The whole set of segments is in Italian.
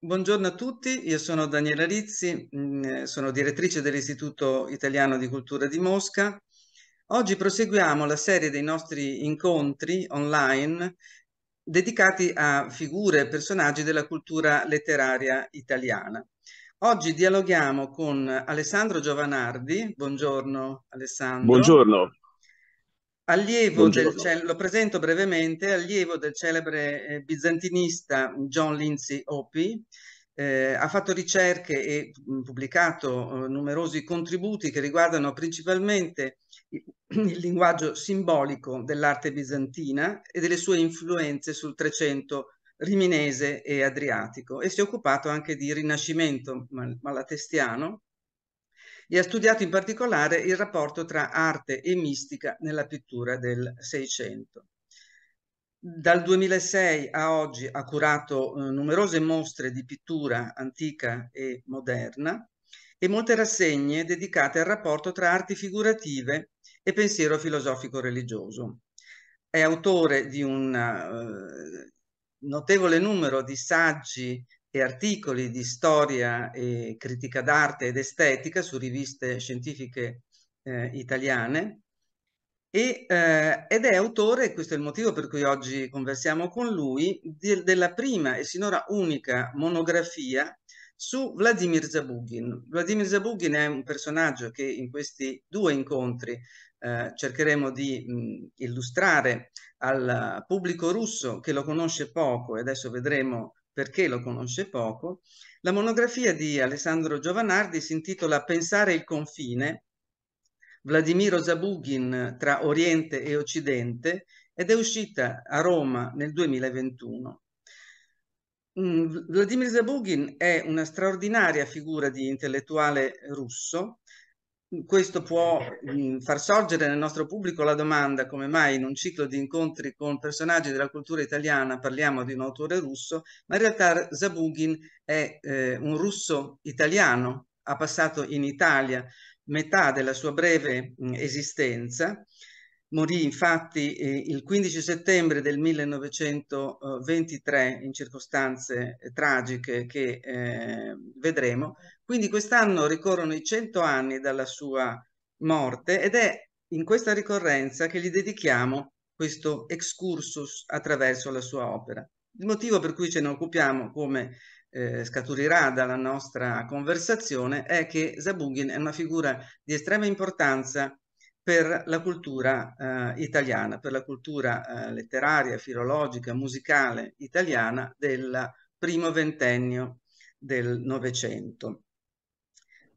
Buongiorno a tutti, io sono Daniela Rizzi, mm, eh, sono direttrice dell'Istituto Italiano di Cultura di Mosca. Oggi proseguiamo la serie dei nostri incontri online dedicati a figure e personaggi della cultura letteraria italiana. Oggi dialoghiamo con Alessandro Giovanardi. Buongiorno Alessandro. Buongiorno. Allievo del, lo presento brevemente, allievo del celebre eh, bizantinista mm, John Lindsay Opie, eh, ha fatto ricerche e mh, mm, pubblicato eh, numerosi contributi che riguardano principalmente il, il linguaggio simbolico dell'arte bizantina e delle sue influenze sul Trecento riminese e adriatico e si è occupato anche di rinascimento mal malatestiano e ha studiato in particolare il rapporto tra arte e mistica nella pittura del Seicento. Dal 2006 a oggi ha curato eh, numerose mostre di pittura antica e moderna e molte rassegne dedicate al rapporto tra arti figurative e pensiero filosofico religioso. È autore di un eh, notevole numero di saggi e articoli di storia e critica d'arte ed estetica su riviste scientifiche eh, italiane e, eh, ed è autore, questo è il motivo per cui oggi conversiamo con lui, di, della prima e sinora unica monografia su Vladimir Zabugin. Vladimir Zabugin è un personaggio che in questi due incontri eh, cercheremo di mh, illustrare al pubblico russo che lo conosce poco e adesso vedremo perché lo conosce poco, la monografia di Alessandro Giovanardi si intitola Pensare il confine, Vladimiro Zabugin tra Oriente e Occidente ed è uscita a Roma nel 2021. Mm, Vladimir Zabugin è una straordinaria figura di intellettuale russo questo può mh, mm, far sorgere nel nostro pubblico la domanda come mai in un ciclo di incontri con personaggi della cultura italiana parliamo di un autore russo, ma in realtà Zabugin è eh, un russo italiano, ha passato in Italia metà della sua breve mh, mm, esistenza, morì infatti eh, il 15 settembre del 1923 in circostanze eh, tragiche che eh, vedremo, quindi quest'anno ricorrono i 100 anni dalla sua morte ed è in questa ricorrenza che gli dedichiamo questo excursus attraverso la sua opera. Il motivo per cui ce ne occupiamo, come eh, scaturirà dalla nostra conversazione, è che Zabugin è una figura di estrema importanza per la cultura eh, italiana, per la cultura eh, letteraria, filologica, musicale italiana del primo ventennio del Novecento.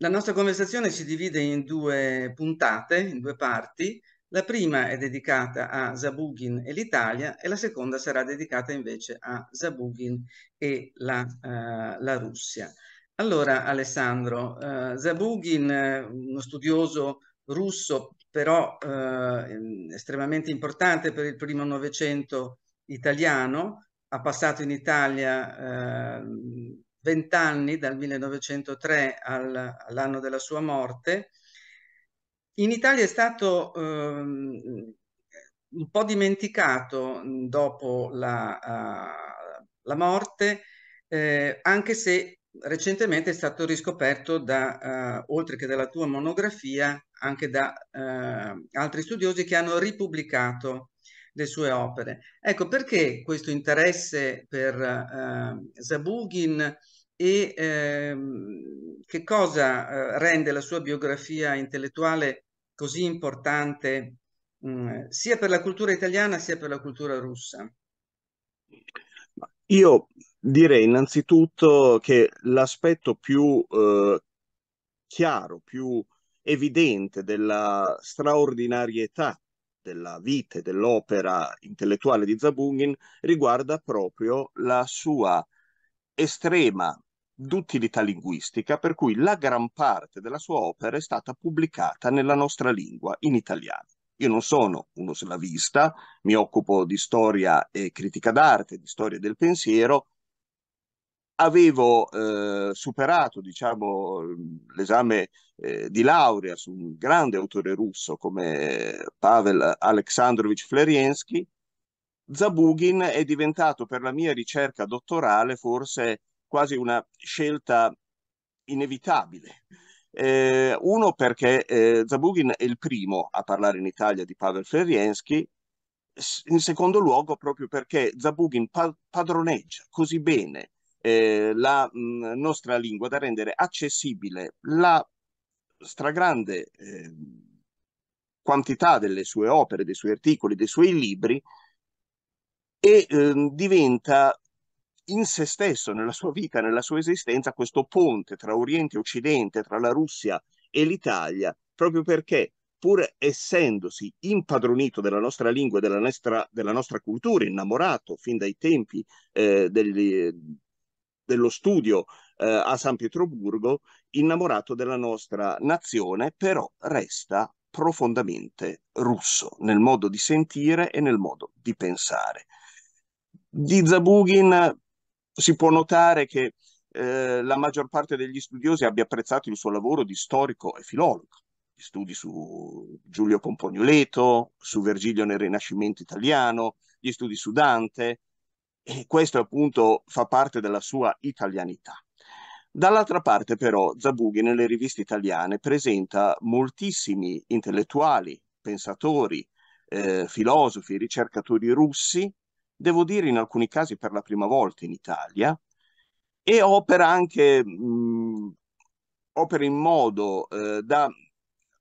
La nostra conversazione si divide in due puntate, in due parti. La prima è dedicata a Zabugin e l'Italia e la seconda sarà dedicata invece a Zabugin e la, uh, la Russia. Allora Alessandro, uh, Zabugin, eh, uno studioso russo però uh, estremamente importante per il primo Novecento italiano, ha passato in Italia ehm, vent'anni, dal 1903 al, all'anno della sua morte. In Italia è stato ehm, un po' dimenticato dopo la, uh, la morte, eh, anche se recentemente è stato riscoperto da, uh, oltre che dalla tua monografia, anche da uh, altri studiosi che hanno ripubblicato le sue opere. Ecco perché questo interesse per eh, Zabugin e ehm, che cosa eh, rende la sua biografia intellettuale così importante mh, mm, sia per la cultura italiana sia per la cultura russa? Io direi innanzitutto che l'aspetto più eh, chiaro, più evidente della straordinarietà della vita e dell'opera intellettuale di Zabungin riguarda proprio la sua estrema d'utilità linguistica, per cui la gran parte della sua opera è stata pubblicata nella nostra lingua, in italiano. Io non sono uno slavista, mi occupo di storia e critica d'arte, di storia del pensiero. Avevo eh, superato diciamo, l'esame eh, di laurea su un grande autore russo come Pavel Aleksandrovich Fleriensky. Zabugin è diventato per la mia ricerca dottorale forse quasi una scelta inevitabile. Eh, uno perché eh, Zabugin è il primo a parlare in Italia di Pavel Ferriensky, in secondo luogo proprio perché Zabugin pa- padroneggia così bene eh, la mh, nostra lingua da rendere accessibile la stragrande eh, quantità delle sue opere, dei suoi articoli, dei suoi libri e eh, diventa in se stesso, nella sua vita, nella sua esistenza, questo ponte tra Oriente e Occidente, tra la Russia e l'Italia, proprio perché pur essendosi impadronito della nostra lingua e della nostra, della nostra cultura, innamorato fin dai tempi eh, degli, dello studio eh, a San Pietroburgo, innamorato della nostra nazione, però resta profondamente russo nel modo di sentire e nel modo di pensare. Di Zabugin si può notare che eh, la maggior parte degli studiosi abbia apprezzato il suo lavoro di storico e filologo. Gli studi su Giulio Compagnoleto, su Virgilio nel Rinascimento italiano, gli studi su Dante, e questo appunto fa parte della sua italianità. Dall'altra parte però Zabughi nelle riviste italiane presenta moltissimi intellettuali, pensatori, eh, filosofi, ricercatori russi devo dire in alcuni casi per la prima volta in Italia, e opera anche mh, mm, opera in modo eh, da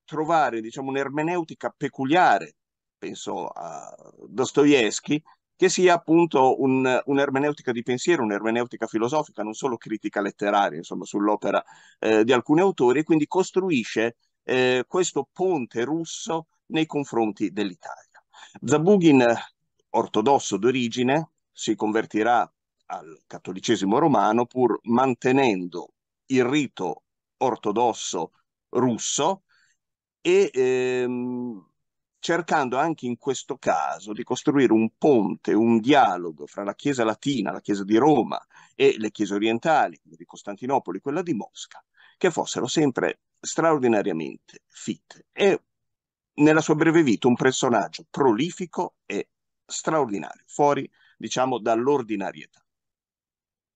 trovare diciamo, un'ermeneutica peculiare, penso a Dostoevsky, che sia appunto un, un'ermeneutica di pensiero, un'ermeneutica filosofica, non solo critica letteraria, insomma, sull'opera eh, di alcuni autori, e quindi costruisce eh, questo ponte russo nei confronti dell'Italia. Zabugin ortodosso d'origine, si convertirà al cattolicesimo romano pur mantenendo il rito ortodosso russo e ehm, cercando anche in questo caso di costruire un ponte, un dialogo fra la Chiesa latina, la Chiesa di Roma e le Chiese orientali, quella di Costantinopoli, quella di Mosca, che fossero sempre straordinariamente fitte. E nella sua breve vita un personaggio prolifico e straordinario, fuori diciamo dall'ordinarietà.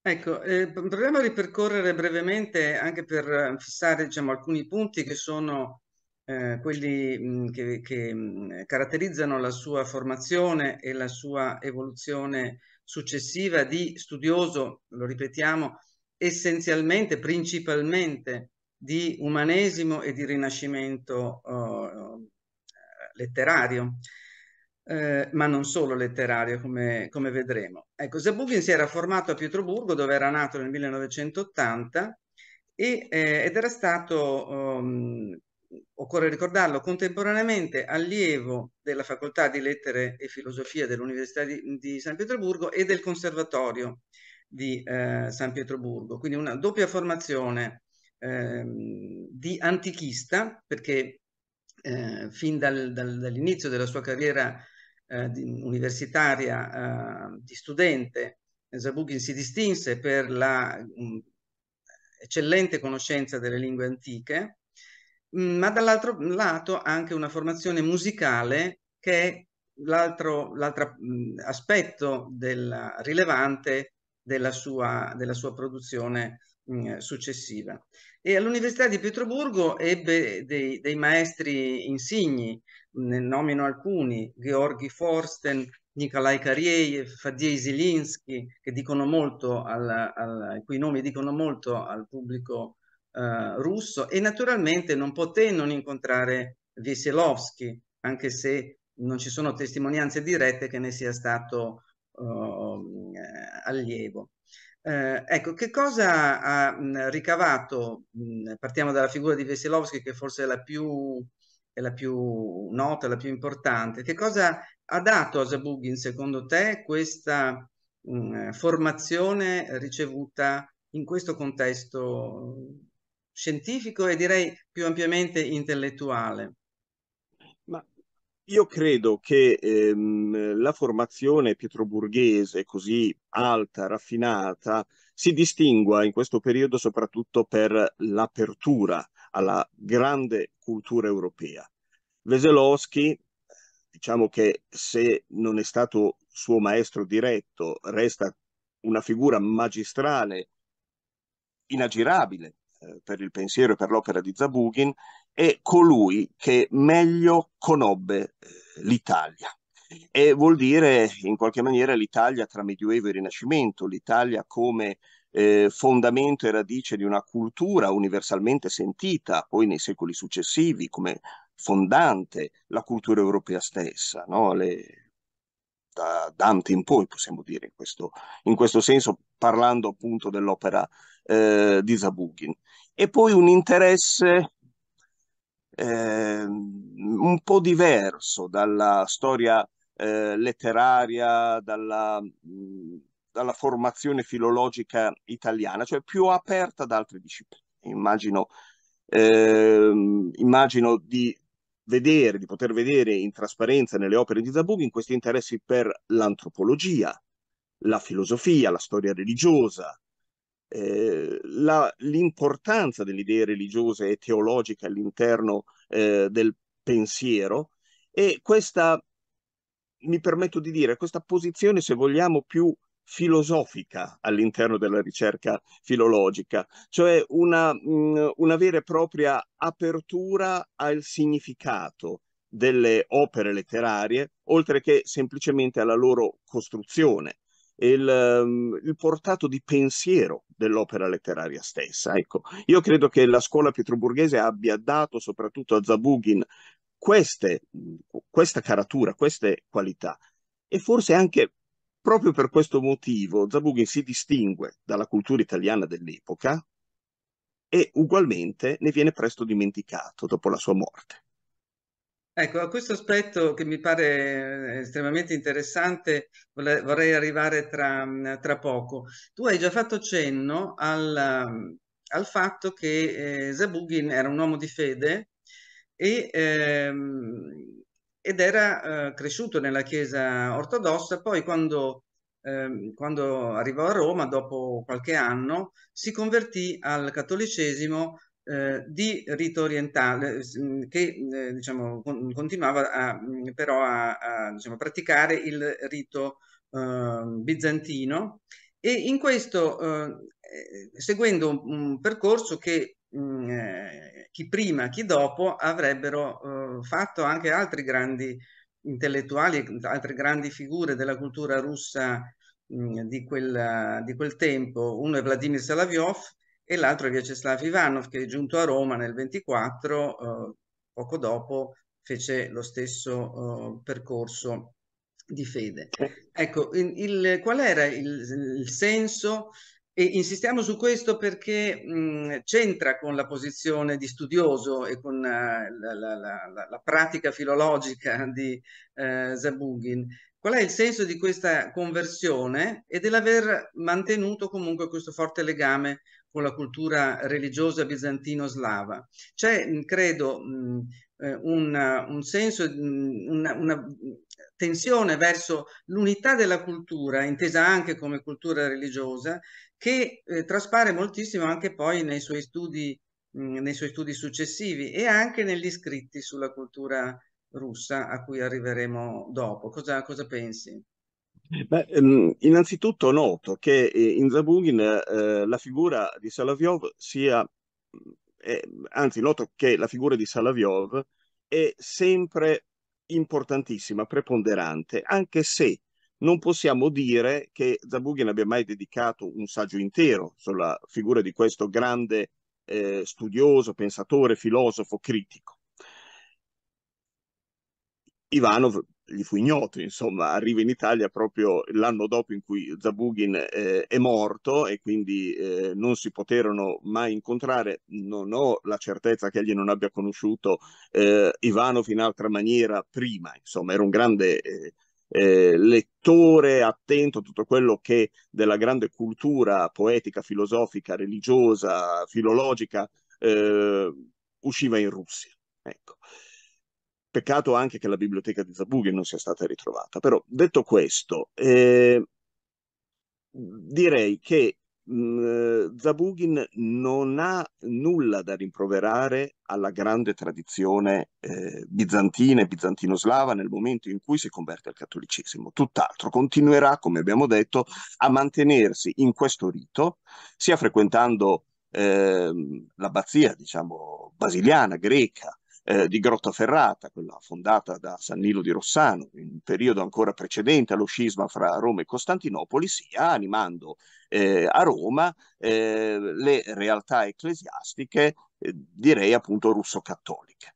Ecco, eh, proviamo a ripercorrere brevemente anche per eh, fissare diciamo, alcuni punti che sono eh, quelli mh, mm, che, che mh, mm, caratterizzano la sua formazione e la sua evoluzione successiva di studioso, lo ripetiamo, essenzialmente, principalmente di umanesimo e di rinascimento eh, letterario eh, ma non solo letterario, come, come vedremo. Ecco, Zabugin si era formato a Pietroburgo, dove era nato nel 1980, e, eh, ed era stato, um, occorre ricordarlo, contemporaneamente allievo della Facoltà di Lettere e Filosofia dell'Università di, di San Pietroburgo e del Conservatorio di eh, San Pietroburgo, quindi una doppia formazione ehm, di antichista, perché eh, fin dal, dal, dall'inizio della sua carriera eh, di, universitaria eh, di studente, Zabugin si distinse per la mh, mm, eccellente conoscenza delle lingue antiche, mh, mm, ma dall'altro lato anche una formazione musicale che è l'altro, mm, aspetto del, rilevante della sua, della sua produzione Mm, eh, successiva. E all'Università di Pietroburgo ebbe dei, dei maestri insigni, mm, ne nomino alcuni, Georgi Forsten, Nikolai Kariev, Fadiei Zilinsky, che dicono molto al, al, i cui nomi dicono molto al pubblico eh, russo, e naturalmente non poté non incontrare Wieselowski, anche se non ci sono testimonianze dirette che ne sia stato oh, mm, eh, allievo. Eh, ecco, che cosa ha mh, mm, ricavato? Mh, mm, partiamo dalla figura di Veselovsky, che forse è la, più, è la più nota, la più importante. Che cosa ha dato a Zabugin, secondo te, questa mh, mm, formazione ricevuta in questo contesto scientifico e direi più ampiamente intellettuale? Io credo che ehm, la formazione pietroburghese così alta, raffinata, si distingua in questo periodo soprattutto per l'apertura alla grande cultura europea. Veselowski, diciamo che se non è stato suo maestro diretto, resta una figura magistrale inaggirabile eh, per il pensiero e per l'opera di Zabugin è colui che meglio conobbe eh, l'Italia. E vuol dire in qualche maniera l'Italia tra Medioevo e Rinascimento, l'Italia come eh, fondamento e radice di una cultura universalmente sentita poi nei secoli successivi come fondante la cultura europea stessa, no? Le, da Dante in poi possiamo dire in questo, in questo senso parlando appunto dell'opera eh, di Zabugin. E poi un interesse eh, un po' diverso dalla storia eh, letteraria, dalla, mh, dalla, formazione filologica italiana, cioè più aperta ad altre discipline. Immagino, eh, immagino di vedere, di poter vedere in trasparenza nelle opere di Zabugin questi interessi per l'antropologia, la filosofia, la storia religiosa, eh, la, l'importanza delle idee religiose e teologiche all'interno eh, del pensiero e questa, mi permetto di dire, questa posizione, se vogliamo, più filosofica all'interno della ricerca filologica, cioè una, mh, mm, una vera e propria apertura al significato delle opere letterarie, oltre che semplicemente alla loro costruzione il, ehm, il, portato di pensiero dell'opera letteraria stessa. Ecco, io credo che la scuola pietroburghese abbia dato soprattutto a Zabugin queste, questa caratura, queste qualità e forse anche proprio per questo motivo Zabugin si distingue dalla cultura italiana dell'epoca e ugualmente ne viene presto dimenticato dopo la sua morte. Ecco, a questo aspetto che mi pare eh, estremamente interessante vorrei arrivare tra, mm, tra poco. Tu hai già fatto cenno al, mm, al fatto che eh, Zabugin era un uomo di fede e, ehm, ed era eh, cresciuto nella Chiesa ortodossa, poi quando, ehm, quando arrivò a Roma, dopo qualche anno, si convertì al cattolicesimo eh, di rito orientale eh, mm, che eh, diciamo, continuava a, mm, però a, a diciamo, praticare il rito eh, bizantino e in questo ehm, seguendo un, un, percorso che mh, mm, chi prima chi dopo avrebbero fatto anche altri grandi intellettuali, altre grandi figure della cultura russa mh, di, quella, di, quel tempo, uno è Vladimir Solovyov e l'altro è Vyacheslav Ivanov che è giunto a Roma nel 24, eh, poco dopo fece lo stesso eh, percorso di fede. Ecco, il, il, qual era il, il, senso? E insistiamo su questo perché mh, mm, c'entra con la posizione di studioso e con uh, la, la, la, la, pratica filologica di uh, Zabugin. Qual è il senso di questa conversione e dell'aver mantenuto comunque questo forte legame con la cultura religiosa bizantino-slava. C'è, credo, mh, eh, un senso, una, una tensione verso l'unità della cultura, intesa anche come cultura religiosa, che eh, traspare moltissimo anche poi nei suoi studi mh, nei suoi studi successivi e anche negli scritti sulla cultura russa a cui arriveremo dopo. Cosa, cosa pensi? Beh, ehm, innanzitutto noto che eh, in Zabugin eh, la figura di Salaviov sia, eh, anzi noto che la figura di Salaviov è sempre importantissima, preponderante, anche se non possiamo dire che Zabugin abbia mai dedicato un saggio intero sulla figura di questo grande eh, studioso, pensatore, filosofo, critico. Ivanov gli fu ignoto, insomma, arriva in Italia proprio l'anno dopo in cui Zabugin eh, è morto e quindi eh, non si poterono mai incontrare. Non ho la certezza che egli non abbia conosciuto eh, Ivanov in altra maniera prima, insomma, era un grande eh, eh, lettore attento a tutto quello che della grande cultura poetica, filosofica, religiosa, filologica eh, usciva in Russia. Ecco. Peccato anche che la biblioteca di Zabughi non sia stata ritrovata. Però detto questo, eh, direi che mh, mm, eh, Zabugin non ha nulla da rimproverare alla grande tradizione eh, bizantina e bizantino-slava nel momento in cui si converte al cattolicesimo. Tutt'altro, continuerà, come abbiamo detto, a mantenersi in questo rito, sia frequentando eh, l'abbazia, diciamo, basiliana, greca, eh, di Grottaferrata, quella fondata da San Nilo di Rossano, in un periodo ancora precedente allo scisma fra Roma e Costantinopoli, sia animando eh, a Roma eh, le realtà ecclesiastiche, eh, direi appunto russo-cattoliche.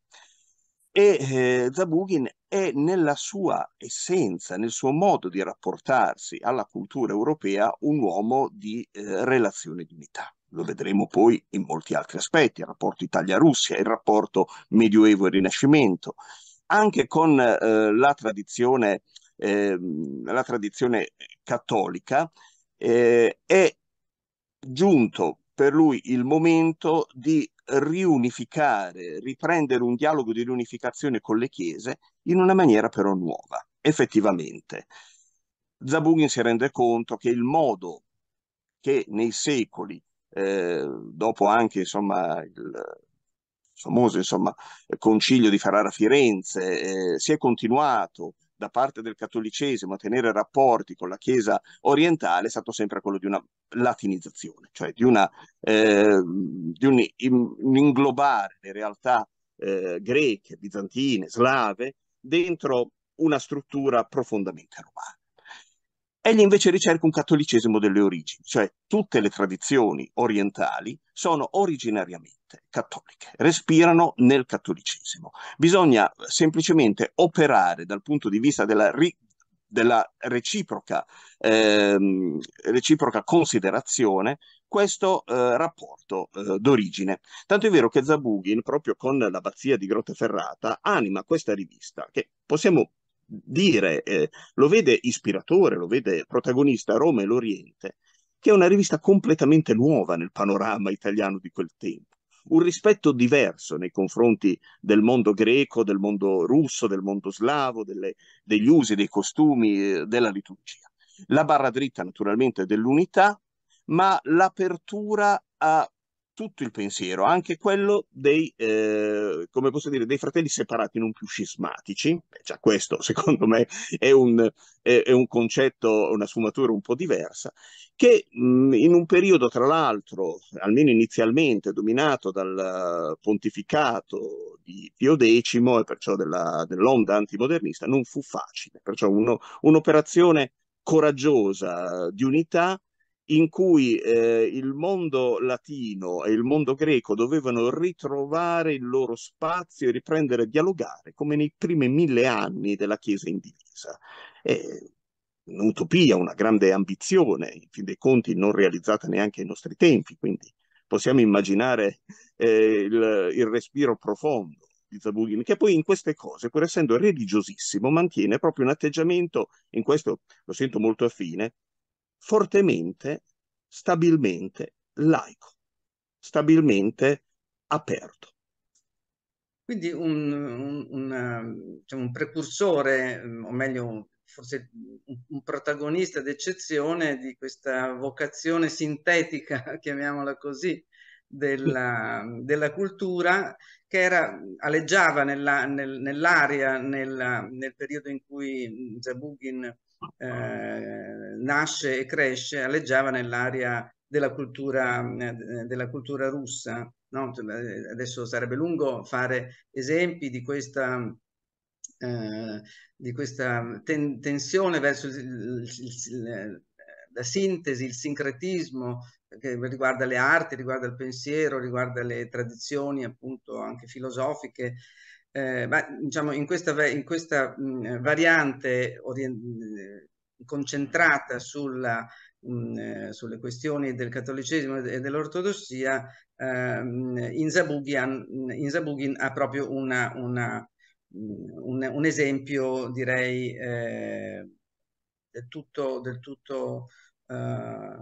E eh, Zabugin è nella sua essenza, nel suo modo di rapportarsi alla cultura europea, un uomo di eh, relazione di unità lo vedremo poi in molti altri aspetti, il rapporto Italia-Russia, il rapporto Medioevo e Rinascimento, anche con eh, la, tradizione, eh, la, tradizione, cattolica, eh, è giunto per lui il momento di riunificare, riprendere un dialogo di riunificazione con le chiese in una maniera però nuova, effettivamente. Zabugin si rende conto che il modo che nei secoli Ehm, dopo anche insomma, il famoso insomma, concilio di Ferrara-Firenze, eh, si è continuato da parte del cattolicesimo a tenere rapporti con la Chiesa orientale è stato sempre quello di una latinizzazione, cioè di, una, eh, di un, in, un, inglobare le realtà eh, greche, bizantine, slave dentro una struttura profondamente romana. Egli invece ricerca un cattolicesimo delle origini, cioè tutte le tradizioni orientali sono originariamente cattoliche, respirano nel cattolicesimo. Bisogna semplicemente operare dal punto di vista della, ri- della reciproca, ehm, reciproca, considerazione questo eh, rapporto eh, d'origine. Tanto è vero che Zabugin, proprio con l'abbazia di Grotteferrata, anima questa rivista, che possiamo dire, eh, lo vede ispiratore, lo vede protagonista a Roma e l'Oriente, che è una rivista completamente nuova nel panorama italiano di quel tempo. Un rispetto diverso nei confronti del mondo greco, del mondo russo, del mondo slavo, delle, degli usi, dei costumi, eh, della liturgia. La barra dritta naturalmente dell'unità, ma l'apertura a tutto il pensiero, anche quello dei, eh, come posso dire, dei fratelli separati non più scismatici. Beh, già questo, secondo me, è un, è, è un, concetto, una sfumatura un po' diversa, che mh, in un periodo, tra l'altro, almeno inizialmente, dominato dal pontificato di Pio X e perciò della, dell'onda antimodernista, non fu facile. Perciò uno, un'operazione coraggiosa di unità in cui eh, il mondo latino e il mondo greco dovevano ritrovare il loro spazio e riprendere a dialogare come nei primi mille anni della Chiesa in divisa. Eh, un'utopia, una grande ambizione, in fin dei conti non realizzata neanche ai nostri tempi, quindi possiamo immaginare eh, il, il, respiro profondo di Zabugin, che poi in queste cose, pur essendo religiosissimo, mantiene proprio un atteggiamento, in questo lo sento molto affine, fortemente, stabilmente laico, stabilmente aperto. Quindi un, un, una, diciamo un precursore, o meglio forse un protagonista d'eccezione di questa vocazione sintetica, chiamiamola così, della, della cultura che era, aleggiava nell'aria nella, nel, periodo in cui Zabugin cioè eh, nasce e cresce, alleggiava nell'area della cultura, eh, della cultura russa. No? Eh, adesso sarebbe lungo fare esempi di questa, eh, di questa ten tensione verso il, il, il, eh, la sintesi, il sincretismo che riguarda le arti, riguarda il pensiero, riguarda le tradizioni appunto anche filosofiche, eh, ma diciamo in questa, in questa mh, mm, variante mm, concentrata sulla, mh, mm, eh, sulle questioni del cattolicesimo e dell'ortodossia, ehm, Inzabugian, Inzabugin ha proprio una, una, un, un, esempio, direi, eh, del tutto, del tutto eh,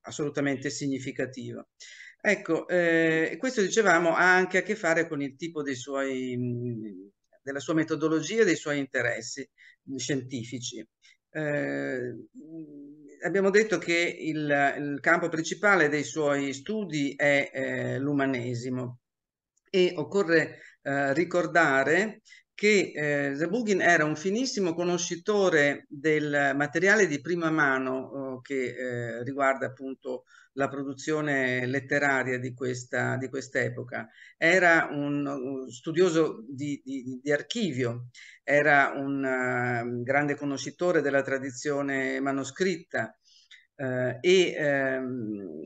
assolutamente significativo. Ecco, eh, questo dicevamo ha anche a che fare con il tipo dei suoi, mm, della sua metodologia e dei suoi interessi mm, scientifici. Eh, mm, abbiamo detto che il, il, campo principale dei suoi studi è eh, l'umanesimo e occorre eh, ricordare che eh, Zabugin era un finissimo conoscitore del materiale di prima mano eh, che eh, riguarda appunto la produzione letteraria di questa di quest'epoca. Era un, studioso di, di, di, archivio, era un uh, grande conoscitore della tradizione manoscritta uh, e uh,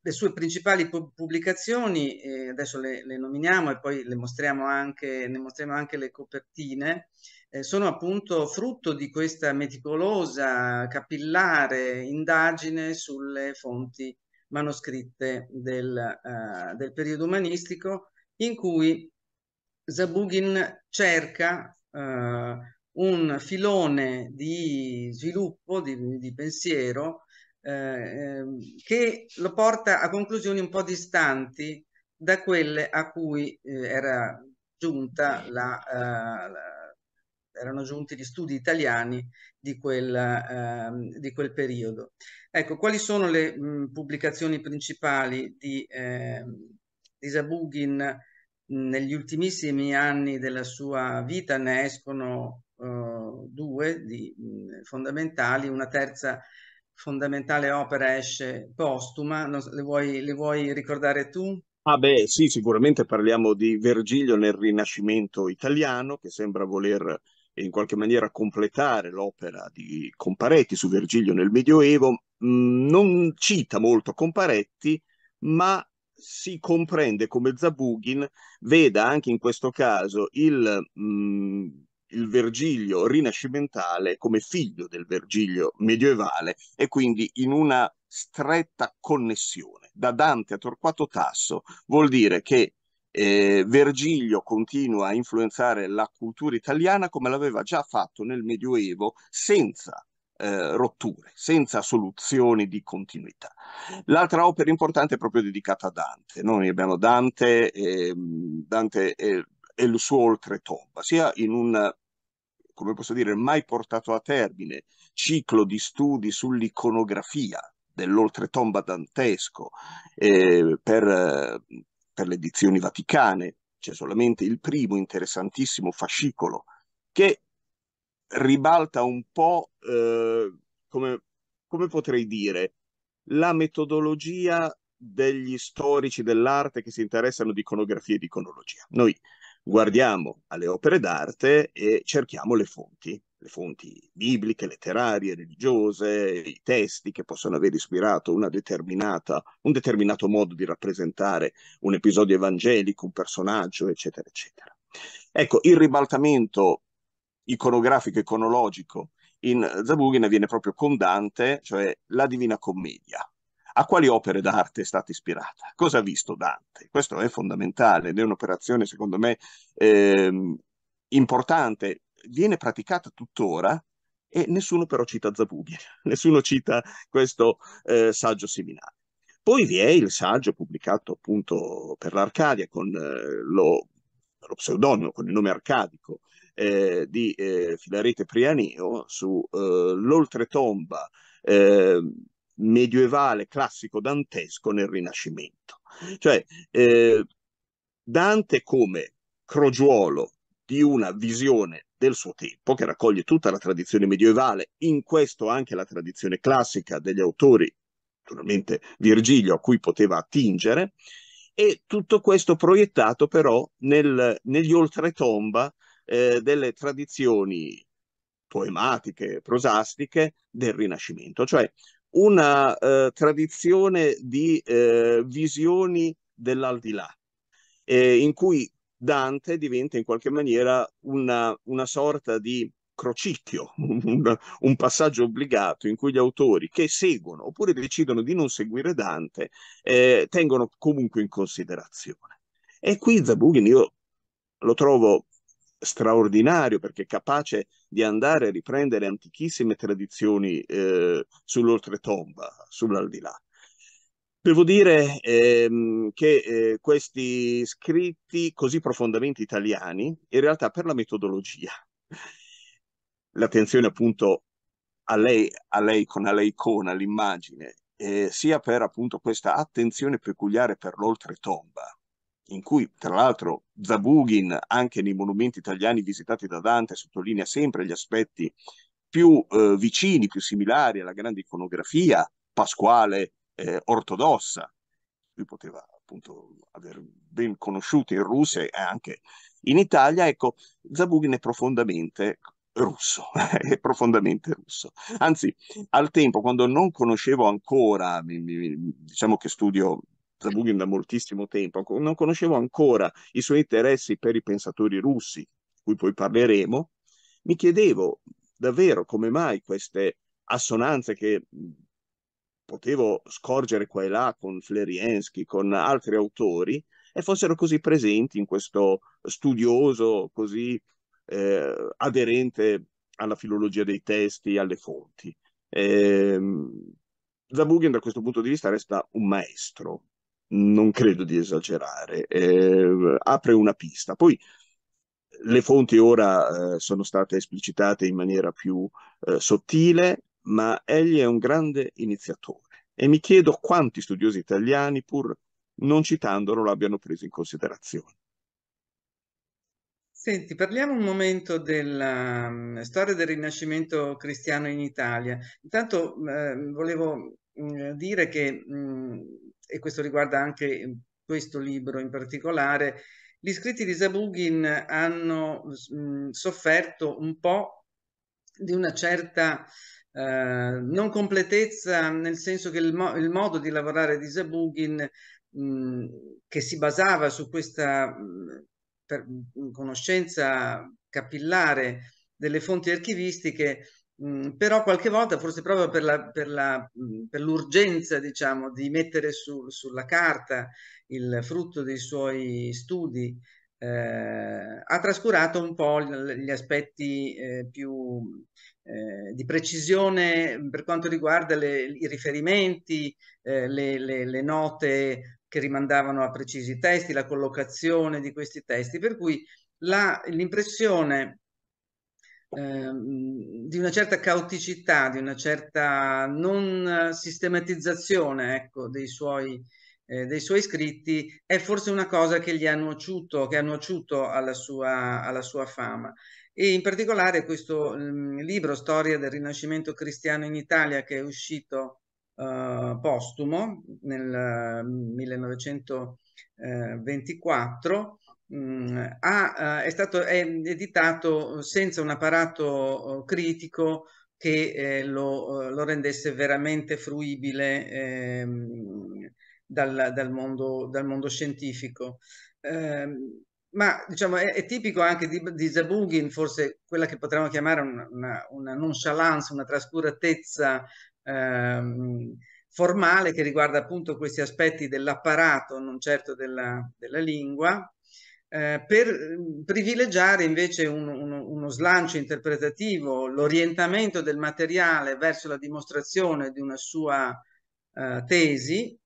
le sue principali pubblicazioni, eh, adesso le, le, nominiamo e poi le mostriamo anche, ne mostriamo anche le copertine, eh, sono appunto frutto di questa meticolosa, capillare indagine sulle fonti manoscritte del, uh, del periodo umanistico, in cui Zabugin cerca uh, un filone di sviluppo, di, di pensiero, eh, ehm, che lo porta a conclusioni un po' distanti da quelle a cui eh, era giunta la, eh, la erano giunti gli studi italiani di, quella, eh, di quel periodo. Ecco, quali sono le mh, pubblicazioni principali di, eh, di Zabugin negli ultimissimi anni della sua vita? Ne escono eh, due di, mh, fondamentali, una terza fondamentale opera esce postuma, no, le, vuoi, le vuoi ricordare tu? Ah beh, sì, sicuramente parliamo di Vergilio nel Rinascimento italiano, che sembra voler e in qualche maniera completare l'opera di Comparetti su Virgilio nel Medioevo, mm, non cita molto Comparetti, ma si comprende come Zabugin veda anche in questo caso il, mh, mm, il Vergilio rinascimentale come figlio del Vergilio medioevale e quindi in una stretta connessione. Da Dante a Torquato Tasso vuol dire che eh, Vergilio continua a influenzare la cultura italiana come l'aveva già fatto nel Medioevo senza eh, rotture, senza soluzioni di continuità. L'altra opera importante è proprio dedicata a Dante. Noi abbiamo Dante, eh, Dante e, e il suo oltretomba, sia in un come posso dire, mai portato a termine ciclo di studi sull'iconografia dell'oltretomba dantesco eh, per, per le edizioni vaticane, c'è solamente il primo interessantissimo fascicolo che ribalta un po', eh, come, come potrei dire, la metodologia degli storici dell'arte che si interessano di iconografia e di iconologia. Noi guardiamo alle opere d'arte e cerchiamo le fonti le fonti bibliche, letterarie, religiose, i testi che possono aver ispirato un determinato modo di rappresentare un episodio evangelico, un personaggio, eccetera, eccetera. Ecco, il ribaltamento iconografico, e iconologico in Zabugin viene proprio con Dante, cioè la Divina Commedia. A quali opere d'arte è stata ispirata? Cosa ha visto Dante? Questo è fondamentale ed è un'operazione, secondo me, ehm, importante viene praticata tuttora e nessuno però cita Zabugia, nessuno cita questo eh, saggio seminale. Poi vi è il saggio pubblicato appunto per l'Arcadia con eh, lo, lo, pseudonimo, con il nome arcadico eh, di eh, Filarete Prianeo sull'oltretomba eh, eh, medievale classico dantesco nel Rinascimento. Cioè Dante come crogiuolo di una visione del suo tempo che raccoglie tutta la tradizione medievale, in questo anche la tradizione classica degli autori, naturalmente Virgilio a cui poteva attingere, e tutto questo proiettato però nel, negli oltretomba eh, delle tradizioni poematiche, prosastiche del Rinascimento, cioè una eh, tradizione di eh, visioni dell'aldilà, eh, in cui Dante diventa in qualche maniera una, una sorta di crocicchio, un, un, passaggio obbligato in cui gli autori che seguono oppure decidono di non seguire Dante eh, tengono comunque in considerazione. E qui Zabugin io lo trovo straordinario perché è capace di andare a riprendere antichissime tradizioni eh, sull'oltretomba, sull'aldilà. Devo dire ehm, che eh, questi scritti così profondamente italiani, in realtà per la metodologia, l'attenzione appunto a lei, a lei con a lei con all'immagine, eh, sia per appunto questa attenzione peculiare per l'oltretomba, in cui tra l'altro Zabugin anche nei monumenti italiani visitati da Dante sottolinea sempre gli aspetti più eh, vicini, più similari alla grande iconografia pasquale eh, ortodossa. Lui poteva appunto aver ben conosciuto in Russia e anche in Italia. Ecco, Zabugin è profondamente russo, è profondamente russo. Anzi, al tempo, quando non conoscevo ancora, diciamo che studio Zabugin da moltissimo tempo, non conoscevo ancora i suoi interessi per i pensatori russi, di cui poi parleremo, mi chiedevo davvero come mai queste assonanze che potevo scorgere qua e là con Fleriensky, con altri autori, e fossero così presenti in questo studioso così eh, aderente alla filologia dei testi, alle fonti. Eh, Zabugian da questo punto di vista resta un maestro, non credo di esagerare, eh, apre una pista. Poi le fonti ora eh, sono state esplicitate in maniera più eh, sottile, ma egli è un grande iniziatore e mi chiedo quanti studiosi italiani, pur non citandolo, l'abbiano preso in considerazione. Senti, parliamo un momento della mm, storia del Rinascimento cristiano in Italia. Intanto eh, volevo mm, dire che, mh, mm, e questo riguarda anche questo libro in particolare, gli scritti di Zabugin hanno mh, sofferto un po' di una certa eh, non completezza nel senso che il, mo il, modo di lavorare di Zabugin mh, che si basava su questa mh, per, conoscenza capillare delle fonti archivistiche mh, però qualche volta forse proprio per, l'urgenza diciamo di mettere su, sulla carta il frutto dei suoi studi eh, ha trascurato un po' gli aspetti eh, più eh, di precisione per quanto riguarda le, i riferimenti, eh, le, le, le, note che rimandavano a precisi testi, la collocazione di questi testi, per cui l'impressione ehm, di una certa cauticità, di una certa non sistematizzazione ecco, dei, suoi, eh, dei suoi scritti è forse una cosa che gli ha nuociuto, che ha nuociuto alla sua, alla sua fama e in particolare questo mhmm, libro Storia del Rinascimento cristiano in Italia che è uscito uh, postumo nel 1924 mhmm, mh, mhmm, ha, eh, è stato è editato senza un apparato oh, critico che eh, lo, eh, lo, rendesse veramente fruibile eh, dal, dal, mondo, dal, mondo, scientifico. Eh, ma diciamo, è, è, tipico anche di, di Zabugin, forse quella che potremmo chiamare una, una, una nonchalance, una trascuratezza ehm, formale che riguarda appunto questi aspetti dell'apparato, non certo della, della lingua, eh, per mm, privilegiare invece un, un, uno slancio interpretativo, l'orientamento del materiale verso la dimostrazione di una sua eh, tesi,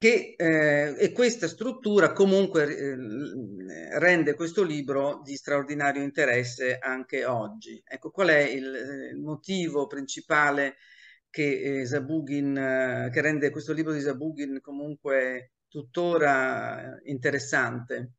che, eh, e questa struttura comunque eh, rende questo libro di straordinario interesse anche oggi. Ecco, qual è il, eh, il motivo principale che, eh, Zabugin, eh, che rende questo libro di Zabugin comunque tuttora interessante?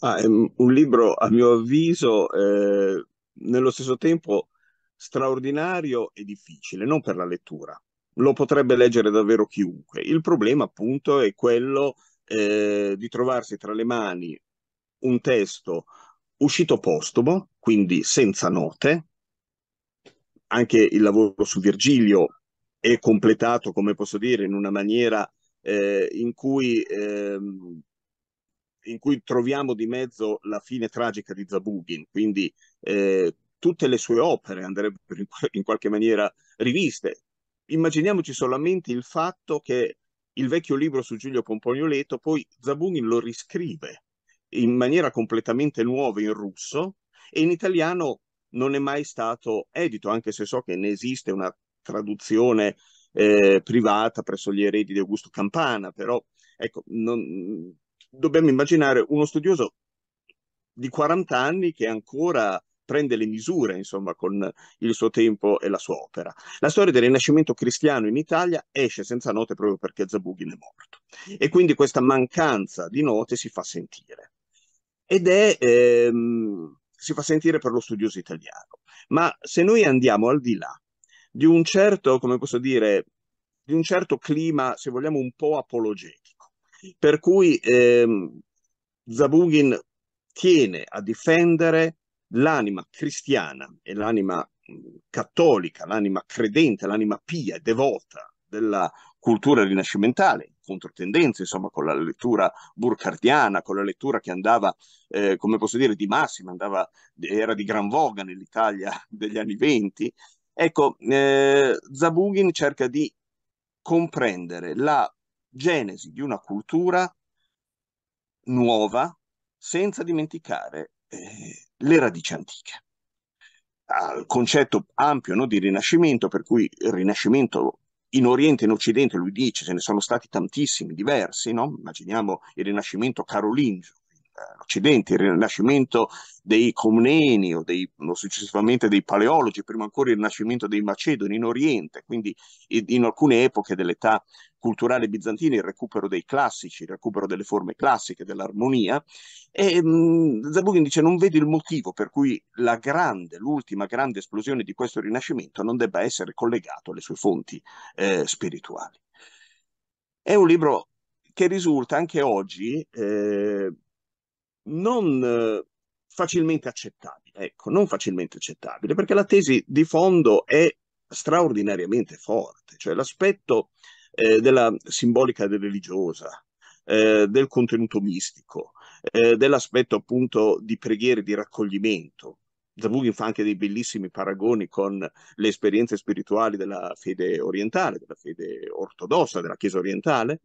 Ah, è un libro, a mio avviso, eh, nello stesso tempo straordinario e difficile, non per la lettura, lo potrebbe leggere davvero chiunque. Il problema appunto è quello eh, di trovarsi tra le mani un testo uscito postumo, quindi senza note. Anche il lavoro su Virgilio è completato, come posso dire, in una maniera eh, in, cui, eh, in, cui, troviamo di mezzo la fine tragica di Zabugin, quindi eh, tutte le sue opere andrebbero in, in, qualche maniera riviste immaginiamoci solamente il fatto che il vecchio libro su Giulio Pomponioleto poi Zabunin lo riscrive in maniera completamente nuova in russo e in italiano non è mai stato edito, anche se so che ne esiste una traduzione eh, privata presso gli eredi di Augusto Campana, però ecco, non... dobbiamo immaginare uno studioso di 40 anni che ancora prende le misure, insomma, con il suo tempo e la sua opera. La storia del Rinascimento cristiano in Italia esce senza note proprio perché Zabugin è morto. E quindi questa mancanza di note si fa sentire. Ed è, ehm, si fa sentire per lo studioso italiano. Ma se noi andiamo al di là di un certo, come posso dire, di un certo clima, se vogliamo, un po' apologetico, per cui ehm, Zabugin tiene a difendere l'anima cristiana e l'anima mm, cattolica, l'anima credente, l'anima pia, e devota della cultura rinascimentale, controtendenza insomma con la lettura burcardiana, con la lettura che andava, eh, come posso dire, di massima, andava, era di gran voga nell'Italia degli anni venti. Ecco, eh, Zabugin cerca di comprendere la genesi di una cultura nuova senza dimenticare eh, le radici antiche, al concetto ampio no, di rinascimento, per cui il rinascimento in Oriente e in Occidente, lui dice, ce ne sono stati tantissimi, diversi, no? immaginiamo il rinascimento carolingio, eh, Occidente, il rinascimento dei Comneni o, dei, o successivamente dei Paleologi, prima ancora il rinascimento dei Macedoni in Oriente, quindi in alcune epoche dell'età culturale bizantino, il recupero dei classici, il recupero delle forme classiche, dell'armonia. E mh, Zabugin dice: Non vedo il motivo per cui la grande, l'ultima grande esplosione di questo rinascimento non debba essere collegato alle sue fonti eh, spirituali. È un libro che risulta anche oggi eh, non eh, facilmente accettabile, ecco, non facilmente accettabile, perché la tesi di fondo è straordinariamente forte, cioè l'aspetto eh, della simbolica e religiosa, eh, del contenuto mistico, eh, dell'aspetto appunto di preghiere, di raccoglimento. Zabugin fa anche dei bellissimi paragoni con le esperienze spirituali della fede orientale, della fede ortodossa, della Chiesa orientale.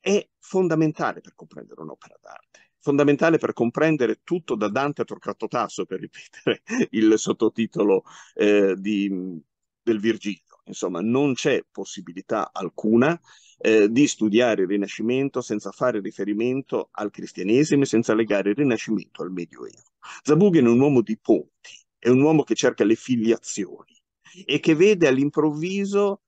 È fondamentale per comprendere un'opera d'arte, fondamentale per comprendere tutto da Dante a Torquato Tasso, per ripetere il sottotitolo eh, di, del Virgilio. Insomma, non c'è possibilità alcuna eh, di studiare il Rinascimento senza fare riferimento al cristianesimo e senza legare il Rinascimento al Medioevo. Zabugin è un uomo di ponti, è un uomo che cerca le filiazioni e che vede all'improvviso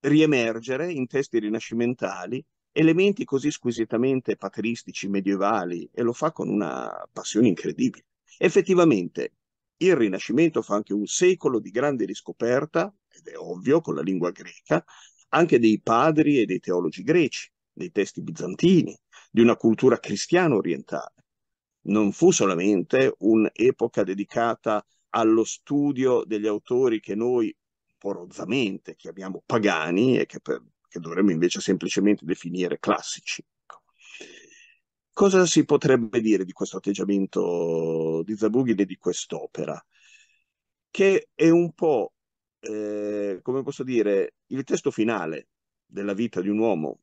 riemergere in testi rinascimentali elementi così squisitamente patristici, medievali, e lo fa con una passione incredibile. Effettivamente, il Rinascimento fa anche un secolo di grande riscoperta, ed è ovvio, con la lingua greca, anche dei padri e dei teologi greci, dei testi bizantini, di una cultura cristiana orientale. Non fu solamente un'epoca dedicata allo studio degli autori che noi un chiamiamo pagani e che, per, che dovremmo invece semplicemente definire classici. Cosa si potrebbe dire di questo atteggiamento di Zabughid e di quest'opera? Che è un po', eh, come posso dire, il testo finale della vita di un uomo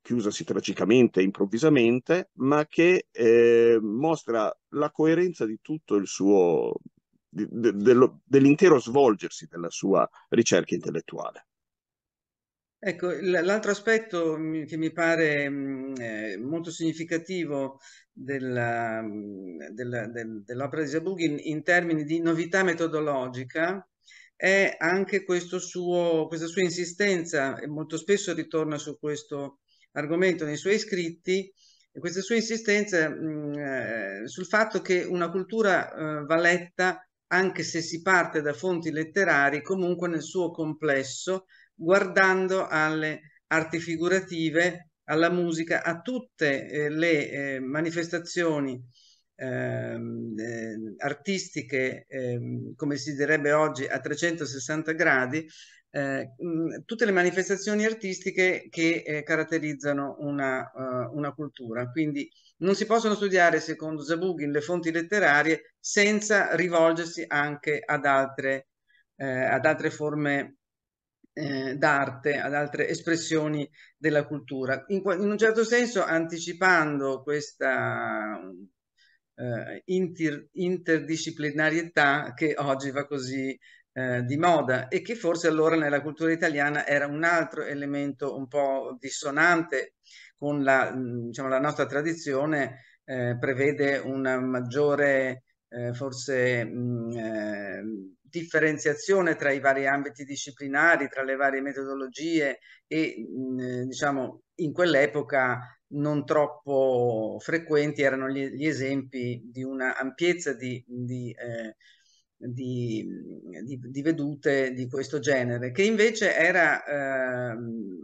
chiusasi tragicamente e improvvisamente, ma che eh, mostra la coerenza di tutto il suo, de, de, dell'intero svolgersi della sua ricerca intellettuale. Ecco, l'altro aspetto che mi pare mhmm, molto significativo mhmm, dell'opera della, dell di Zabugin in termini di novità metodologica è anche suo, questa sua insistenza, e molto spesso ritorna su questo argomento nei suoi scritti, questa sua insistenza mhmm, eh, sul fatto che una cultura eh, va letta anche se si parte da fonti letterari, comunque nel suo complesso, guardando alle arti figurative, alla musica, a tutte eh, le eh, manifestazioni ehm, eh, artistiche, ehm, come si direbbe oggi, a 360 gradi, eh, mh, tutte le manifestazioni artistiche che eh, caratterizzano una, uh, una, cultura. Quindi non si possono studiare, secondo Zabugin, le fonti letterarie senza rivolgersi anche ad altre, eh, ad altre forme eh, d'arte, ad altre espressioni della cultura. In, in un certo senso, anticipando questa eh, inter, interdisciplinarietà che oggi va così eh, di moda e che forse allora nella cultura italiana era un altro elemento un po' dissonante con la, diciamo, la nostra tradizione, eh, prevede una maggiore eh, forse mh, differenziazione tra i vari ambiti disciplinari, tra le varie metodologie e mm, eh, diciamo in quell'epoca non troppo frequenti erano gli, gli esempi di una ampiezza di, di, eh, di, di, vedute di questo genere, che invece era eh,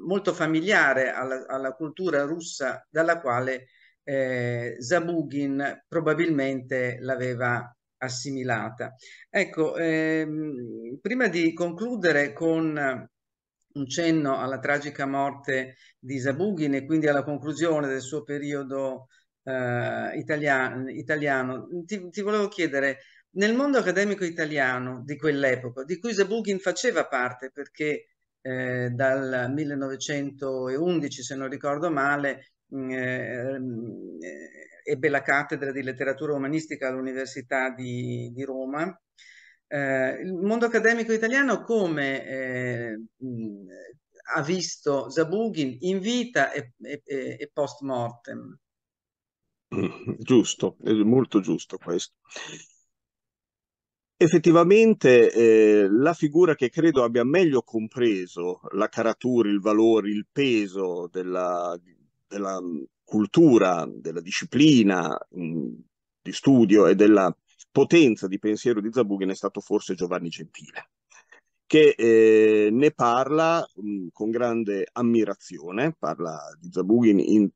molto familiare alla, alla, cultura russa dalla quale eh, Zabugin probabilmente l'aveva assimilata. Ecco, ehm, prima di concludere con un cenno alla tragica morte di Zabugin e quindi alla conclusione del suo periodo eh, italiano, italiano ti, ti, volevo chiedere, nel mondo accademico italiano di quell'epoca, di cui Zabugin faceva parte perché eh, dal 1911, se non ricordo male, eh, ebbe la cattedra di letteratura umanistica all'Università di, di Roma. Eh, il mondo accademico italiano come eh, ha visto Zabugin in vita e, e, e post mortem? Mm, giusto, è molto giusto questo. Effettivamente eh, la figura che credo abbia meglio compreso la caratura, il valore, il peso della, della cultura, della disciplina mh, mm, di studio e della potenza di pensiero di Zabugin è stato forse Giovanni Gentile, che eh, ne parla mh, mm, con grande ammirazione, parla di Zabugin in,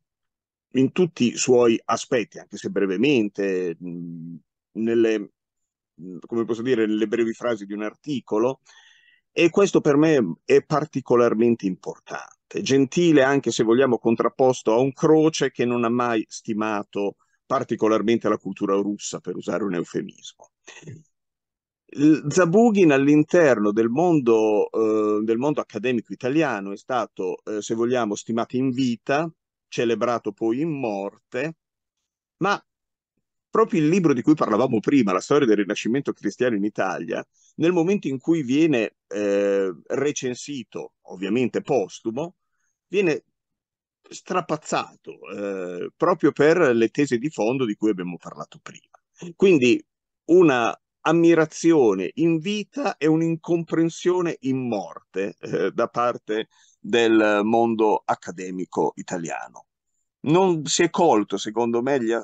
in, tutti i suoi aspetti, anche se brevemente, mh, mm, nelle, come posso dire, nelle brevi frasi di un articolo, e questo per me è particolarmente importante elegante, gentile anche se vogliamo contrapposto a un croce che non ha mai stimato particolarmente la cultura russa, per usare un eufemismo. Zabugin all'interno del mondo, eh, del mondo, accademico italiano è stato, eh, se vogliamo, stimato in vita, celebrato poi in morte, ma proprio il libro di cui parlavamo prima, la storia del Rinascimento cristiano in Italia, nel momento in cui viene eh, recensito, ovviamente postumo, viene strapazzato eh, proprio per le tesi di fondo di cui abbiamo parlato prima. Quindi una ammirazione in vita e un'incomprensione in morte eh, da parte del mondo accademico italiano. Non si è colto, secondo me, gli,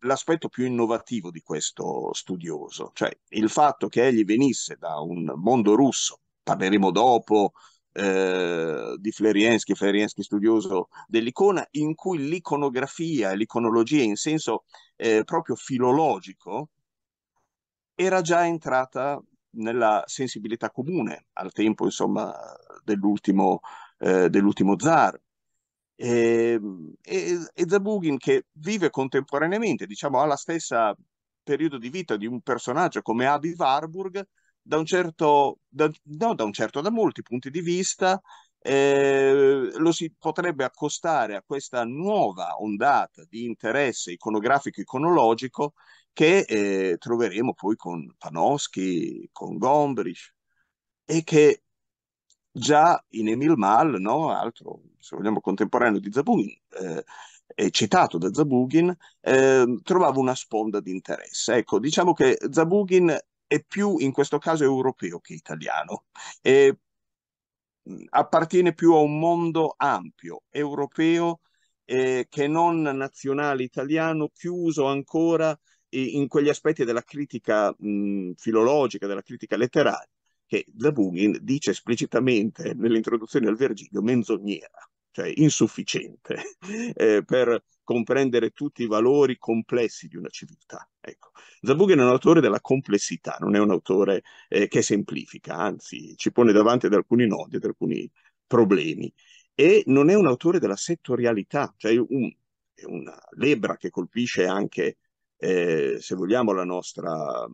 l'aspetto più innovativo di questo studioso, cioè il fatto che egli venisse da un mondo russo, parleremo dopo eh, di Fleriensky, Fleriensky studioso dell'icona, in cui l'iconografia e l'iconologia in senso eh, proprio filologico era già entrata nella sensibilità comune al tempo insomma dell'ultimo, eh, dell'ultimo zar. E, ehm, e, e Zabugin che vive contemporaneamente, diciamo, ha la stessa periodo di vita di un personaggio come Abi Warburg, da un certo, da, no, da un certo, da molti punti di vista, eh, lo si potrebbe accostare a questa nuova ondata di interesse iconografico-iconologico che eh, troveremo poi con Panofsky, con Gombrich e che già in Emil Mal, no, altro se vogliamo contemporaneo di Zabugin, eh, citato da Zabugin, eh, trovava una sponda di interesse. Ecco, diciamo che Zabugin è più in questo caso europeo che italiano. E eh, appartiene più a un mondo ampio, europeo, eh, che non nazionale italiano, chiuso ancora eh, in quegli aspetti della critica mh, filologica, della critica letteraria, che Zabugin dice esplicitamente nell'introduzione al Virgilio menzognera, cioè insufficiente eh, per comprendere tutti i valori complessi di una civiltà. Ecco. Zabugin è un autore della complessità, non è un autore eh, che semplifica, anzi ci pone davanti ad alcuni nodi, ad alcuni problemi. E non è un autore della settorialità, cioè un, è una lebra che colpisce anche, eh, se vogliamo, la nostra,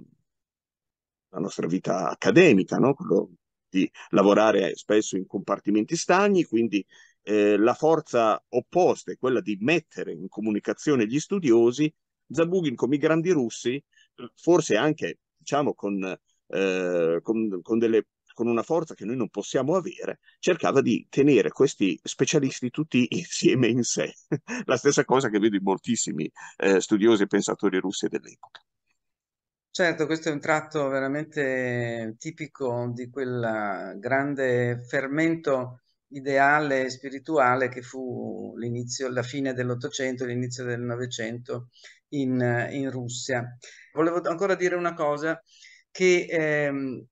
la nostra vita accademica, no? quello di lavorare spesso in compartimenti stagni, quindi eh, la forza opposta è quella di mettere in comunicazione gli studiosi, Zabugin come i grandi russi, eh, forse anche diciamo, con, eh, con, con, delle, con una forza che noi non possiamo avere, cercava di tenere questi specialisti tutti insieme in sé. la stessa cosa che vedo in moltissimi eh, studiosi e pensatori russi dell'epoca. Certo, questo è un tratto veramente tipico di quel eh, grande fermento ideale spirituale che fu l'inizio, la fine dell'Ottocento, l'inizio del Novecento in, in, Russia. Volevo ancora dire una cosa che ehm,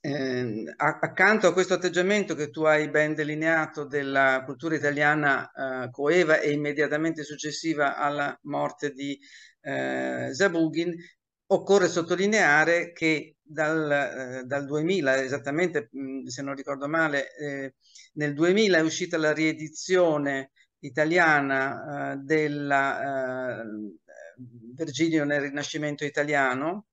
ehm, accanto a questo atteggiamento che tu hai ben delineato della cultura italiana eh, coeva e immediatamente successiva alla morte di eh, Zabugin, Occorre sottolineare che dal, eh, dal 2000, esattamente mm, se non ricordo male, eh, nel 2000 è uscita la riedizione italiana eh, della eh, Virgilio nel Rinascimento italiano.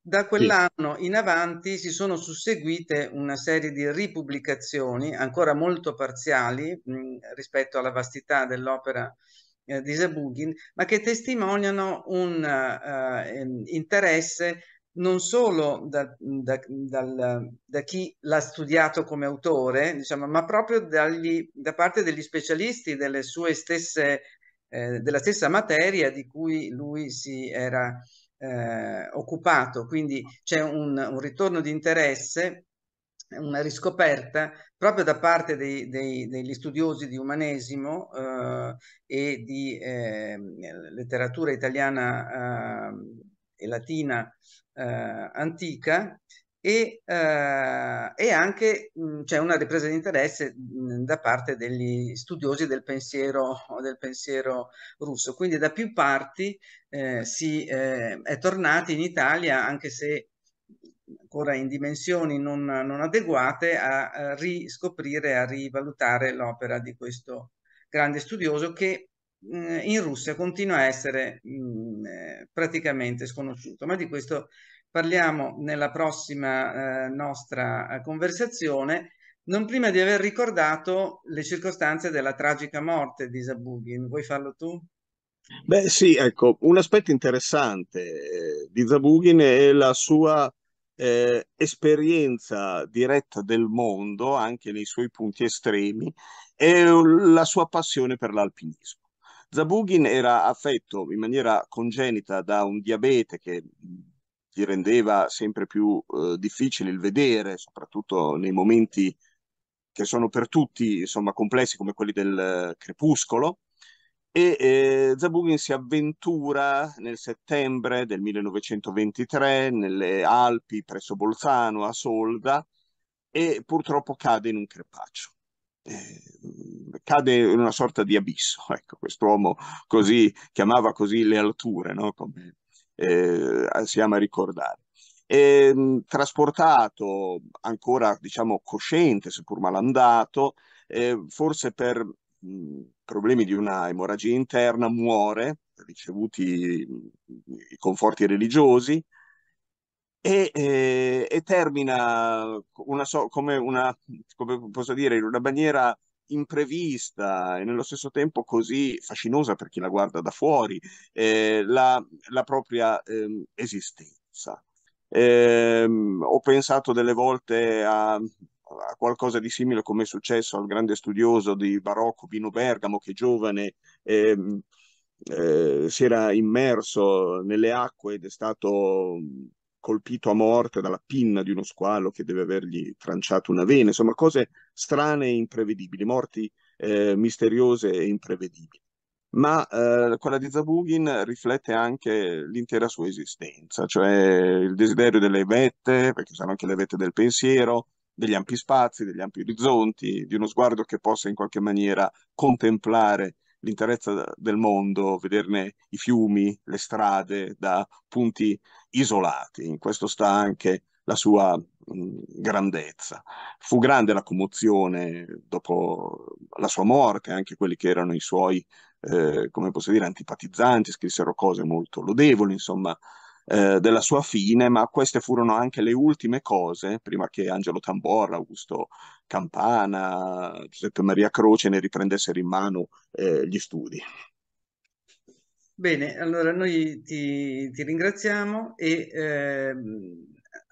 Da quell'anno in avanti si sono susseguite una serie di ripubblicazioni, ancora molto parziali mh, mm, rispetto alla vastità dell'opera eh, di Zabugin, ma che testimoniano un eh, ehm, interesse non solo da, da, dal, da chi l'ha studiato come autore, diciamo, ma proprio dagli, da parte degli specialisti delle sue stesse, eh, della stessa materia di cui lui si era eh, occupato. Quindi c'è un, un, ritorno di interesse una riscoperta proprio da parte dei, dei, degli studiosi di umanesimo eh, e di eh, letteratura italiana eh, e latina eh, antica e, eh, e anche mm, c'è una ripresa di interesse mh, mm, da parte degli studiosi del pensiero, del pensiero russo. Quindi da più parti eh, si è tornati in Italia, anche se ancora in dimensioni non, non adeguate a, a riscoprire, a rivalutare l'opera di questo grande studioso che mh, mm, in Russia continua a essere mh, mm, eh, praticamente sconosciuto, ma di questo parliamo nella prossima eh, nostra eh, conversazione, non prima di aver ricordato le circostanze della tragica morte di Zabugin. Vuoi farlo tu? Beh sì, ecco, un aspetto interessante eh, di Zabugin è la sua eh, esperienza diretta del mondo, anche nei suoi punti estremi, e la sua passione per l'alpinismo. Zabugin era affetto in maniera congenita da un diabete che gli rendeva sempre più eh, difficile il vedere, soprattutto nei momenti che sono per tutti insomma, complessi come quelli del eh, crepuscolo, e eh, Zabugin si avventura nel settembre del 1923 nelle Alpi presso Bolzano a Solda e purtroppo cade in un crepaccio. Eh, cade in una sorta di abisso, ecco, quest'uomo così chiamava così le alture, no? come eh, si ama ricordare. E, ehm, trasportato ancora, diciamo, cosciente, seppur malandato, eh, forse per Mm, problemi di una emorragia interna, muore, ricevuti mm, i conforti religiosi, e, e, e termina una so, come, una, come posso dire, in una maniera imprevista e nello stesso tempo così fascinosa per chi la guarda da fuori, eh, la, la, propria eh, esistenza. Eh, ho pensato delle volte a a qualcosa di simile come è successo al grande studioso di barocco Vino Bergamo che giovane eh, eh, si era immerso nelle acque ed è stato mm, colpito a morte dalla pinna di uno squalo che deve avergli tranciato una vena, insomma cose strane e imprevedibili, morti eh, misteriose e imprevedibili. Ma eh, quella di Zabugin riflette anche l'intera sua esistenza, cioè il desiderio delle vette, perché sono anche le vette del pensiero, degli ampi spazi, degli ampi orizzonti, di uno sguardo che possa in qualche maniera contemplare l'interezza del mondo, vederne i fiumi, le strade da punti isolati. In questo sta anche la sua mm, grandezza. Fu grande la commozione dopo la sua morte, anche quelli che erano i suoi, eh, come posso dire, antipatizzanti, scrissero cose molto lodevoli, insomma, eh, della sua fine, ma queste furono anche le ultime cose, prima che Angelo Tambor, Augusto Campana, Giuseppe Maria Croce ne riprendessero in mano eh, gli studi. Bene, allora noi ti, ti ringraziamo e eh,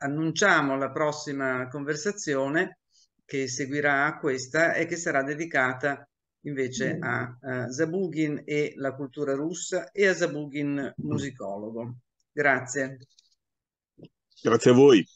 annunciamo la prossima conversazione che seguirà a questa e che sarà dedicata invece mm. a, a Zabugin e la cultura russa e a Zabugin musicologo. Grazie. Grazie a voi.